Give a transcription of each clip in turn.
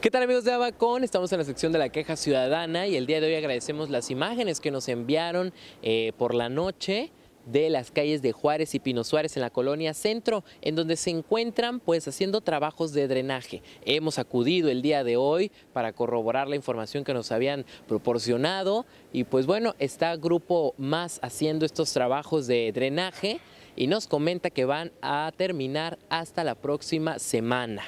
¿Qué tal amigos de Abacón? Estamos en la sección de la queja ciudadana y el día de hoy agradecemos las imágenes que nos enviaron eh, por la noche de las calles de Juárez y Pino Suárez en la colonia Centro, en donde se encuentran pues haciendo trabajos de drenaje. Hemos acudido el día de hoy para corroborar la información que nos habían proporcionado y pues bueno, está Grupo Más haciendo estos trabajos de drenaje y nos comenta que van a terminar hasta la próxima semana.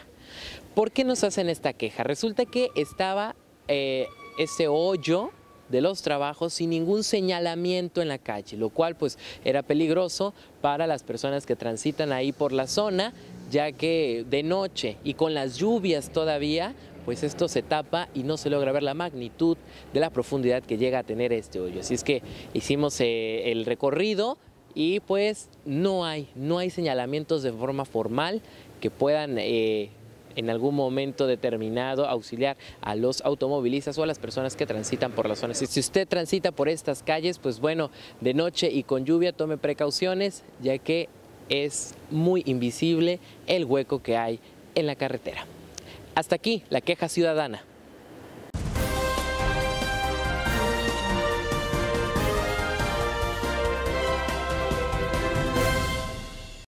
¿Por qué nos hacen esta queja? Resulta que estaba eh, ese hoyo de los trabajos sin ningún señalamiento en la calle, lo cual pues era peligroso para las personas que transitan ahí por la zona, ya que de noche y con las lluvias todavía, pues esto se tapa y no se logra ver la magnitud de la profundidad que llega a tener este hoyo. Así es que hicimos eh, el recorrido y pues no hay, no hay señalamientos de forma formal que puedan... Eh, en algún momento determinado auxiliar a los automovilistas o a las personas que transitan por las zonas. Si usted transita por estas calles, pues bueno, de noche y con lluvia tome precauciones, ya que es muy invisible el hueco que hay en la carretera. Hasta aquí la queja ciudadana.